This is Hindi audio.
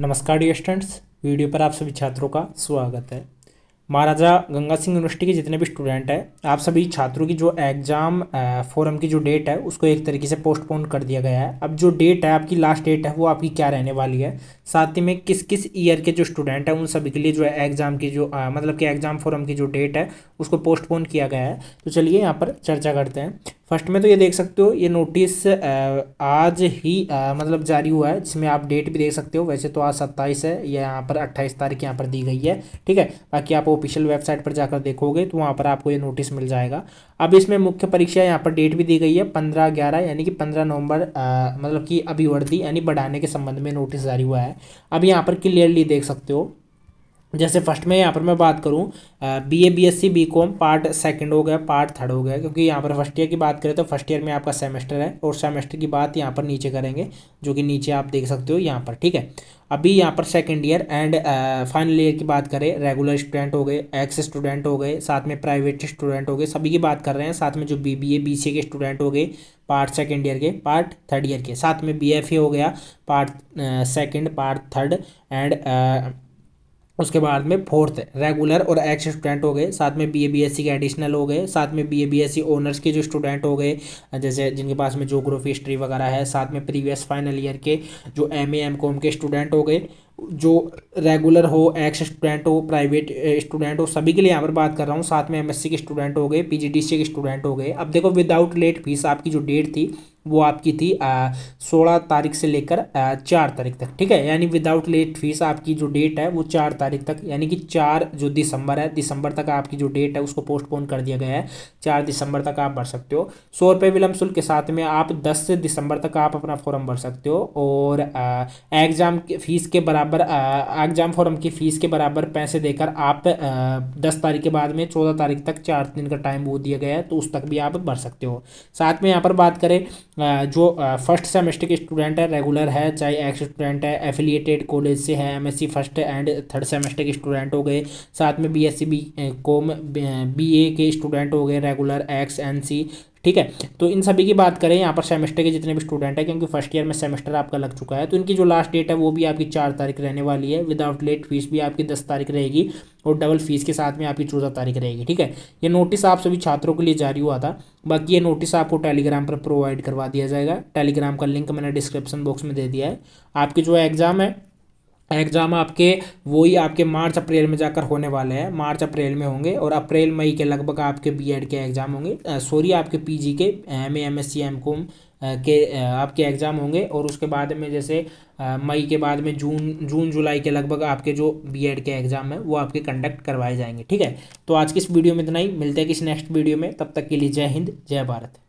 नमस्कार डी स्टूडेंट्स वीडियो पर आप सभी छात्रों का स्वागत है महाराजा गंगा सिंह यूनिवर्सिटी के जितने भी स्टूडेंट हैं आप सभी छात्रों की जो एग्ज़ाम फोरम की जो डेट है उसको एक तरीके से पोस्टपोन कर दिया गया है अब जो डेट है आपकी लास्ट डेट है वो आपकी क्या रहने वाली है साथ ही में किस किस ईयर के जो स्टूडेंट हैं उन सभी के लिए जो है एग्ज़ाम की जो आ, मतलब कि एग्ज़ाम फोरम की जो डेट है उसको पोस्टपोन किया गया है तो चलिए यहाँ पर चर्चा करते हैं फर्स्ट में तो ये देख सकते हो ये नोटिस आज ही आ, मतलब जारी हुआ है जिसमें आप डेट भी देख सकते हो वैसे तो आज सत्ताईस है या यहाँ पर अट्ठाईस तारीख यहाँ पर दी गई है ठीक है बाकी आप ऑफिशियल वेबसाइट पर जाकर देखोगे तो वहाँ पर आपको ये नोटिस मिल जाएगा अब इसमें मुख्य परीक्षा यहाँ पर डेट भी दी गई है पंद्रह ग्यारह यानी कि पंद्रह नवंबर मतलब कि अभिवर्दी यानी बढ़ाने के संबंध में नोटिस जारी हुआ है अब यहाँ पर क्लियरली देख सकते हो जैसे फर्स्ट में यहाँ पर मैं बात करूँ B A B S C B com part second हो गया पार्ट थर्ड हो गया क्योंकि यहाँ पर फर्स्ट ईयर की बात करें तो फर्स्ट ईयर में आपका सेमेस्टर है और सेमेस्टर की बात यहाँ पर नीचे करेंगे जो कि नीचे आप देख सकते हो यहाँ पर ठीक है अभी यहाँ पर second year and final year की बात करें रेगुलर स्टूडेंट हो गए एक्स स्टूडेंट हो गए साथ में प्राइवेट स्टूडेंट हो गए सभी की बात कर रहे हैं साथ में जो B B A B C के स्टूडेंट हो गए पार्ट सेकेंड ईयर के पार्ट थर्ड ईयर के साथ में बी एफ ए हो गया part second part third and उसके बाद में फोर्थ रेगुलर और एक्स स्टूडेंट हो गए साथ में B A B S C के एडिशनल हो गए साथ में B A B S C honours के जो स्टूडेंट हो गए जैसे जिनके पास में जोग्राफी हिस्ट्री वगैरह है साथ में प्रीवियस फाइनल ईयर के जो एम ए एम कॉम के स्टूडेंट हो गए जो रेगुलर हो एक्स स्टूडेंट हो प्राइवेट स्टूडेंट हो सभी के लिए यहाँ पर बात कर रहा हूँ साथ में एम एस सी के स्टूडेंट हो गए पी जी डी सी के स्टूडेंट हो गए अब देखो विदाउट लेट फीस आपकी जो डेट थी वो आपकी थी सोलह तारीख से लेकर चार तारीख तक ठीक है यानी विदाउट लेट फीस आपकी जो डेट है वो चार तारीख तक यानी कि चार जो दिसंबर है दिसंबर तक आपकी जो डेट है उसको पोस्टपोन कर दिया गया है चार दिसंबर तक आप भर सकते हो सौ रुपये विलम्ब शुल्क के साथ में आप दस दिसंबर तक आप अपना फॉर्म भर सकते हो और एग्ज़ाम फ़ीस के बराबर एग्ज़ाम फॉर्म की फ़ीस के बराबर पैसे देकर आप दस तारीख के बाद में चौदह तारीख तक चार दिन का टाइम वो दिया गया है तो उस तक भी आप भर सकते हो साथ में यहाँ पर बात करें जो फर्स्ट सेमेस्टर के स्टूडेंट है रेगुलर है चाहे एक्स स्टूडेंट है एफिलिएटेड कॉलेज से है MSc first and third semester के स्टूडेंट हो गए साथ में बीएससी बी कॉम बीए के स्टूडेंट हो गए रेगुलर एक्स एनसी ठीक है तो इन सभी की बात करें यहाँ पर सेमेस्टर के जितने भी स्टूडेंट हैं क्योंकि फर्स्ट ईयर में सेमेस्टर आपका लग चुका है तो इनकी जो लास्ट डेट है वो भी आपकी चार तारीख रहने वाली है विदाउट लेट फीस भी आपकी दस तारीख रहेगी और डबल फीस के साथ में आपकी चौदह तारीख रहेगी ठीक है ये नोटिस आप सभी छात्रों के लिए जारी हुआ था बाकी ये नोटिस आपको टेलीग्राम पर प्रोवाइड करवा दिया जाएगा टेलीग्राम का लिंक मैंने डिस्क्रिप्शन बॉक्स में दे दिया है आपकी जो एग्ज़ाम है एग्ज़ाम आपके वही आपके मार्च अप्रैल में जाकर होने वाले हैं मार्च अप्रैल में होंगे और अप्रैल मई के लगभग आपके बीएड के एग्ज़ाम होंगे सॉरी आपके पीजी के M A M S C M com के आपके एग्ज़ाम होंगे और उसके बाद में जैसे मई के बाद में जून जून जुलाई के लगभग आपके जो बीएड के एग्ज़ाम हैं वो आपके कंडक्ट करवाए जाएंगे ठीक है तो आज की इस वीडियो में इतना ही मिलते हैं किसी नेक्स्ट वीडियो में तब तक के लिए जय हिंद जय भारत